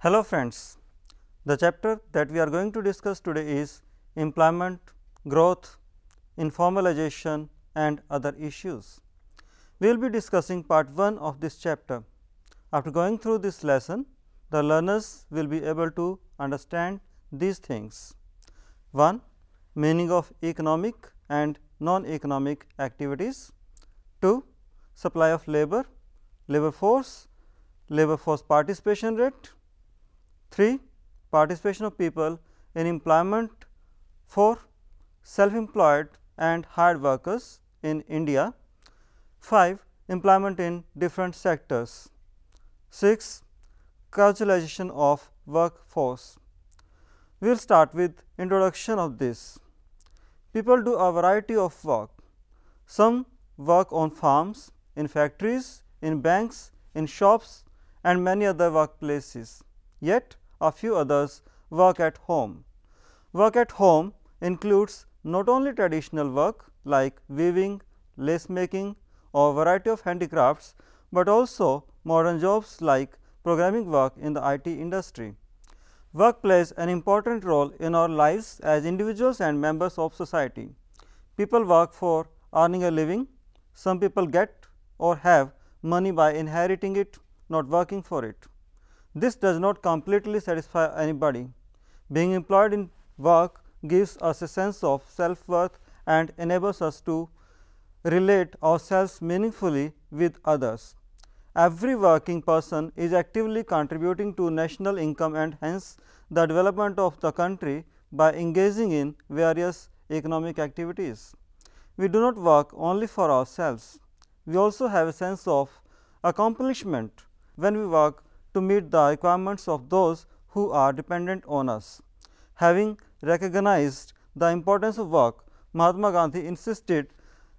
Hello friends, the chapter that we are going to discuss today is employment, growth, informalization and other issues. We will be discussing part 1 of this chapter. After going through this lesson, the learners will be able to understand these things. 1. Meaning of economic and non-economic activities. 2. Supply of labor, labor force, labor force participation rate, 3. Participation of people in employment 4. Self-employed and hired workers in India 5. Employment in different sectors 6. Culturalization of workforce we will start with introduction of this. People do a variety of work. Some work on farms, in factories, in banks, in shops and many other workplaces yet a few others work at home. Work at home includes not only traditional work like weaving, lace making or variety of handicrafts, but also modern jobs like programming work in the IT industry. Work plays an important role in our lives as individuals and members of society. People work for earning a living, some people get or have money by inheriting it, not working for it. This does not completely satisfy anybody. Being employed in work gives us a sense of self-worth and enables us to relate ourselves meaningfully with others. Every working person is actively contributing to national income and hence the development of the country by engaging in various economic activities. We do not work only for ourselves. We also have a sense of accomplishment when we work to meet the requirements of those who are dependent on us. Having recognized the importance of work, Mahatma Gandhi insisted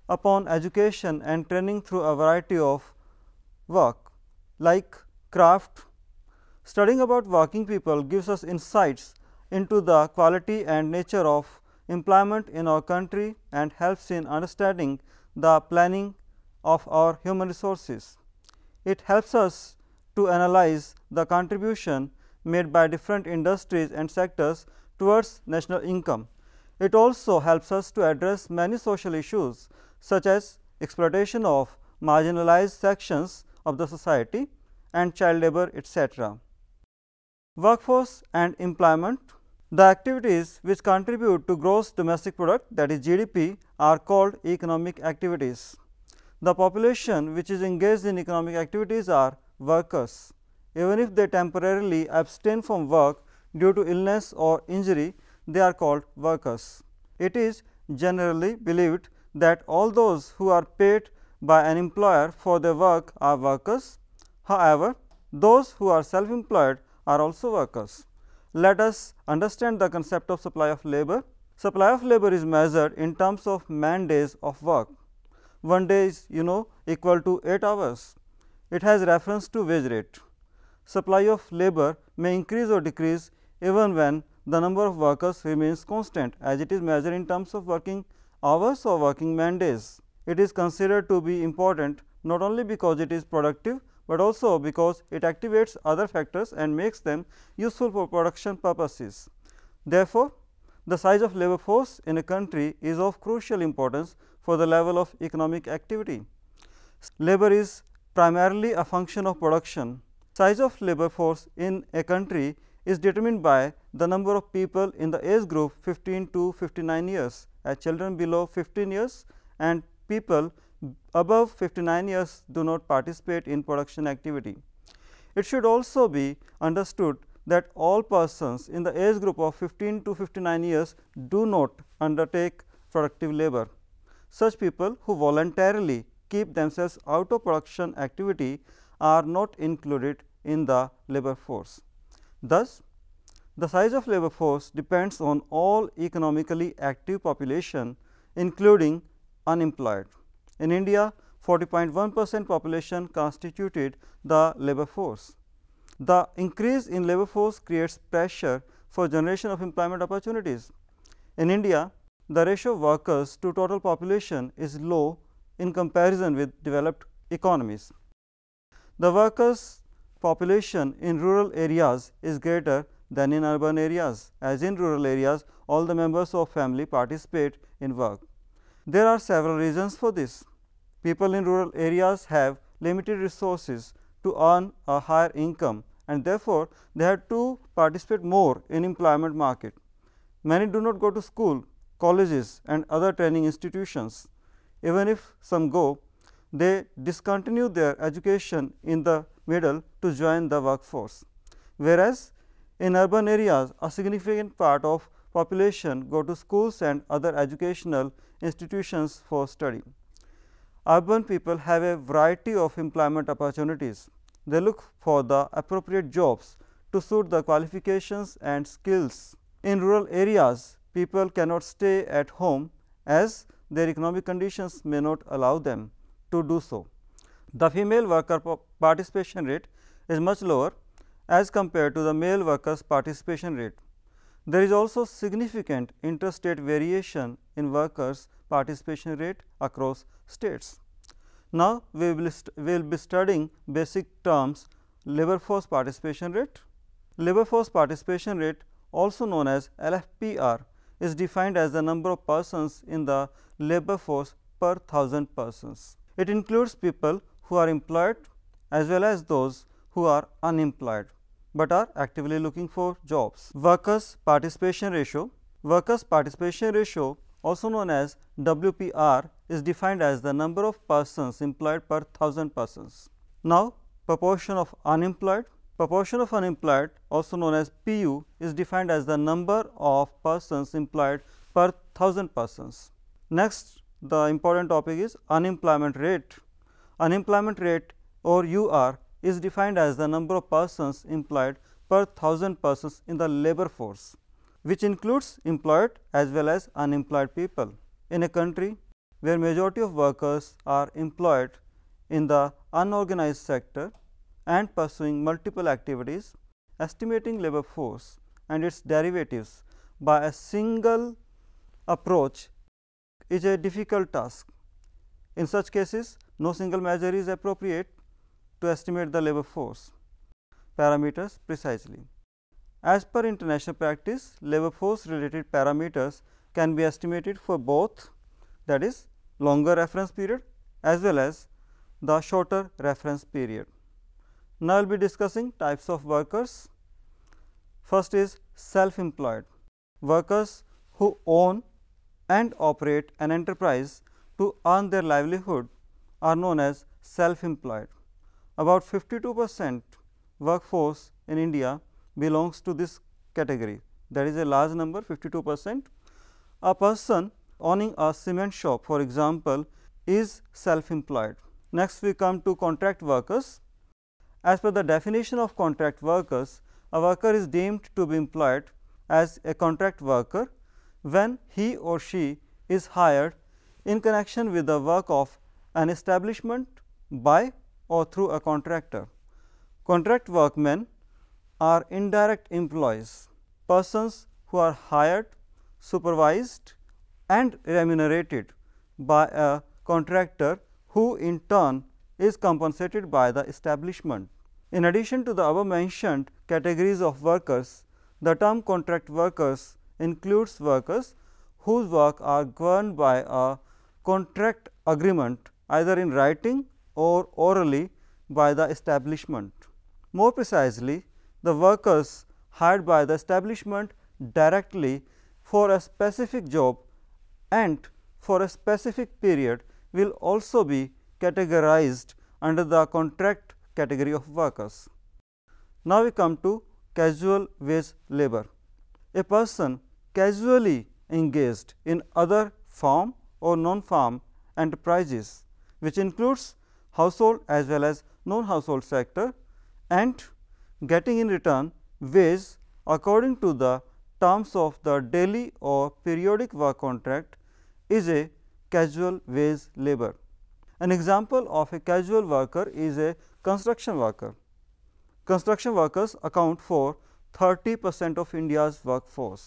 upon education and training through a variety of work like craft. Studying about working people gives us insights into the quality and nature of employment in our country and helps in understanding the planning of our human resources. It helps us to analyze the contribution made by different industries and sectors towards national income. It also helps us to address many social issues such as exploitation of marginalized sections of the society and child labor etc. Workforce and employment The activities which contribute to gross domestic product that is GDP are called economic activities. The population which is engaged in economic activities are workers. Even if they temporarily abstain from work due to illness or injury, they are called workers. It is generally believed that all those who are paid by an employer for their work are workers. However, those who are self-employed are also workers. Let us understand the concept of supply of labor. Supply of labor is measured in terms of man days of work. One day is you know equal to 8 hours it has reference to wage rate. Supply of labor may increase or decrease even when the number of workers remains constant as it is measured in terms of working hours or working man days. It is considered to be important not only because it is productive, but also because it activates other factors and makes them useful for production purposes. Therefore, the size of labor force in a country is of crucial importance for the level of economic activity. Labor is primarily a function of production. Size of labor force in a country is determined by the number of people in the age group 15 to 59 years as children below 15 years and people above 59 years do not participate in production activity. It should also be understood that all persons in the age group of 15 to 59 years do not undertake productive labor. Such people who voluntarily keep themselves out of production activity are not included in the labor force. Thus, the size of labor force depends on all economically active population including unemployed. In India, 40.1 percent population constituted the labor force. The increase in labor force creates pressure for generation of employment opportunities. In India, the ratio of workers to total population is low in comparison with developed economies. The workers population in rural areas is greater than in urban areas. As in rural areas, all the members of family participate in work. There are several reasons for this. People in rural areas have limited resources to earn a higher income and therefore, they have to participate more in employment market. Many do not go to school, colleges and other training institutions even if some go, they discontinue their education in the middle to join the workforce. Whereas, in urban areas, a significant part of population go to schools and other educational institutions for study. Urban people have a variety of employment opportunities. They look for the appropriate jobs to suit the qualifications and skills. In rural areas, people cannot stay at home as their economic conditions may not allow them to do so. The female worker participation rate is much lower as compared to the male workers participation rate. There is also significant interstate variation in workers participation rate across states. Now, we will, we will be studying basic terms labor force participation rate. Labor force participation rate also known as LFPR is defined as the number of persons in the labor force per thousand persons. It includes people who are employed as well as those who are unemployed, but are actively looking for jobs. Workers participation ratio Workers participation ratio also known as WPR is defined as the number of persons employed per thousand persons. Now, proportion of unemployed Proportion of unemployed also known as PU is defined as the number of persons employed per thousand persons. Next the important topic is unemployment rate. Unemployment rate or UR is defined as the number of persons employed per thousand persons in the labor force which includes employed as well as unemployed people. In a country where majority of workers are employed in the unorganized sector, and pursuing multiple activities, estimating labor force and its derivatives by a single approach is a difficult task. In such cases, no single measure is appropriate to estimate the labor force parameters precisely. As per international practice, labor force related parameters can be estimated for both that is longer reference period as well as the shorter reference period. Now, I will be discussing types of workers. First is self-employed workers who own and operate an enterprise to earn their livelihood are known as self-employed. About 52 percent workforce in India belongs to this category that is a large number 52 percent. A person owning a cement shop for example is self-employed. Next we come to contract workers as per the definition of contract workers, a worker is deemed to be employed as a contract worker when he or she is hired in connection with the work of an establishment by or through a contractor. Contract workmen are indirect employees, persons who are hired, supervised and remunerated by a contractor who in turn is compensated by the establishment. In addition to the above mentioned categories of workers, the term contract workers includes workers whose work are governed by a contract agreement either in writing or orally by the establishment. More precisely, the workers hired by the establishment directly for a specific job and for a specific period will also be categorized under the contract category of workers. Now, we come to casual wage labor. A person casually engaged in other farm or non-farm enterprises, which includes household as well as non-household sector and getting in return wage according to the terms of the daily or periodic work contract is a casual wage labor. An example of a casual worker is a construction worker. Construction workers account for 30 percent of India's workforce.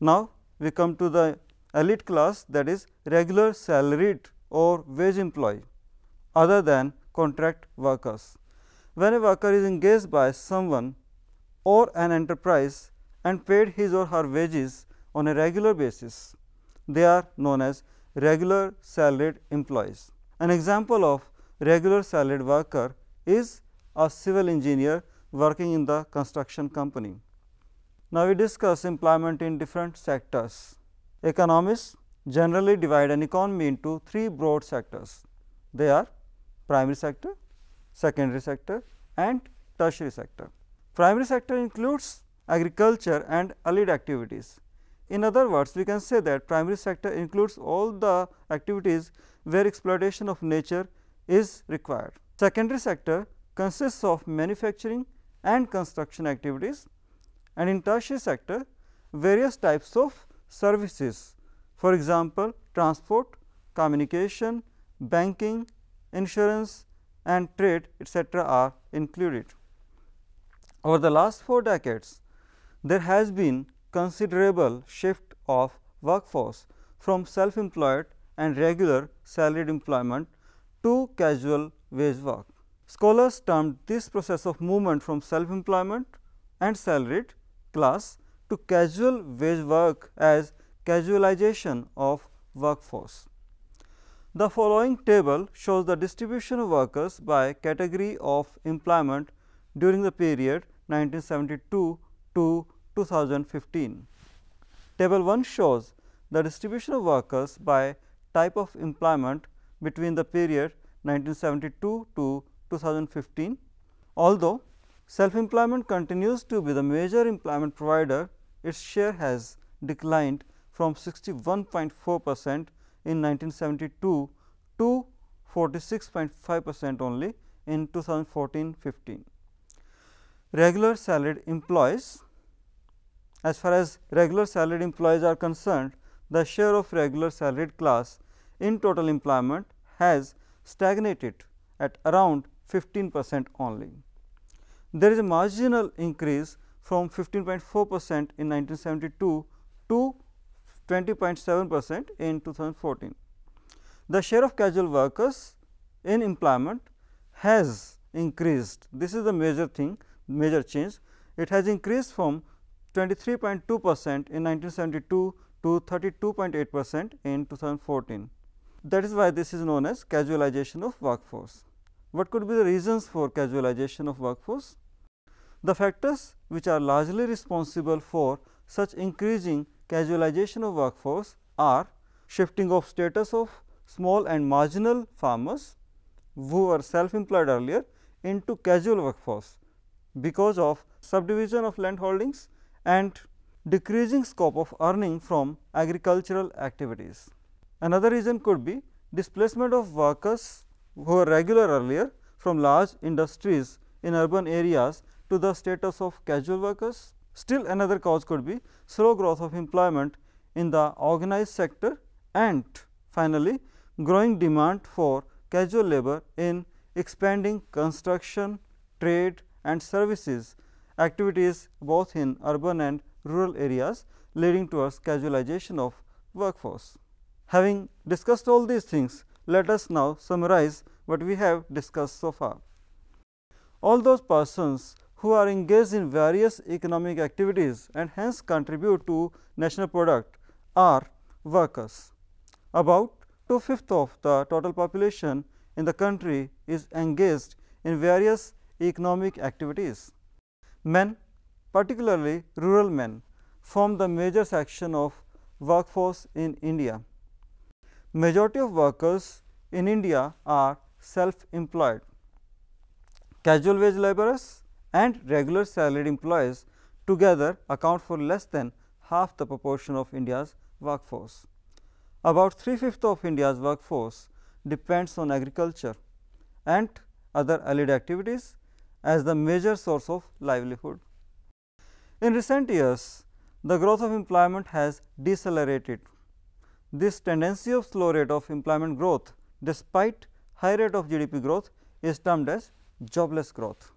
Now, we come to the elite class that is regular salaried or wage employee other than contract workers. When a worker is engaged by someone or an enterprise and paid his or her wages on a regular basis, they are known as regular salaried employees. An example of regular salaried worker is a civil engineer working in the construction company. Now, we discuss employment in different sectors. Economists generally divide an economy into three broad sectors. They are primary sector, secondary sector and tertiary sector. Primary sector includes agriculture and allied activities. In other words, we can say that primary sector includes all the activities where exploitation of nature is required. Secondary sector consists of manufacturing and construction activities and in tertiary sector various types of services for example, transport, communication, banking, insurance and trade etc., are included. Over the last 4 decades, there has been considerable shift of workforce from self-employed and regular salaried employment to casual wage work. Scholars termed this process of movement from self-employment and salaried class to casual wage work as casualization of workforce. The following table shows the distribution of workers by category of employment during the period 1972 to 2015. Table 1 shows the distribution of workers by type of employment between the period 1972 to 2015. Although self-employment continues to be the major employment provider, its share has declined from 61.4 percent in 1972 to 46.5 percent only in 2014-15. Regular salaried employees As far as regular salaried employees are concerned, the share of regular salaried class in total employment has stagnated at around 15 percent only. There is a marginal increase from 15.4 percent in 1972 to 20.7 percent in 2014. The share of casual workers in employment has increased. This is the major thing, major change. It has increased from 23.2 percent in 1972 to 32.8 percent in 2014. That is why this is known as casualization of workforce. What could be the reasons for casualization of workforce? The factors which are largely responsible for such increasing casualization of workforce are shifting of status of small and marginal farmers who were self-employed earlier into casual workforce because of subdivision of land holdings and decreasing scope of earning from agricultural activities. Another reason could be displacement of workers who were regular earlier from large industries in urban areas to the status of casual workers. Still another cause could be slow growth of employment in the organized sector and finally, growing demand for casual labor in expanding construction, trade and services activities both in urban and rural areas leading towards casualization of workforce. Having discussed all these things, let us now summarize what we have discussed so far. All those persons who are engaged in various economic activities and hence contribute to national product are workers. About two-fifths of the total population in the country is engaged in various economic activities. Men, particularly rural men, form the major section of workforce in India majority of workers in India are self-employed. Casual wage laborers and regular salaried employees together account for less than half the proportion of India's workforce. About three-fifths of India's workforce depends on agriculture and other allied activities as the major source of livelihood. In recent years, the growth of employment has decelerated this tendency of slow rate of employment growth despite high rate of GDP growth is termed as jobless growth.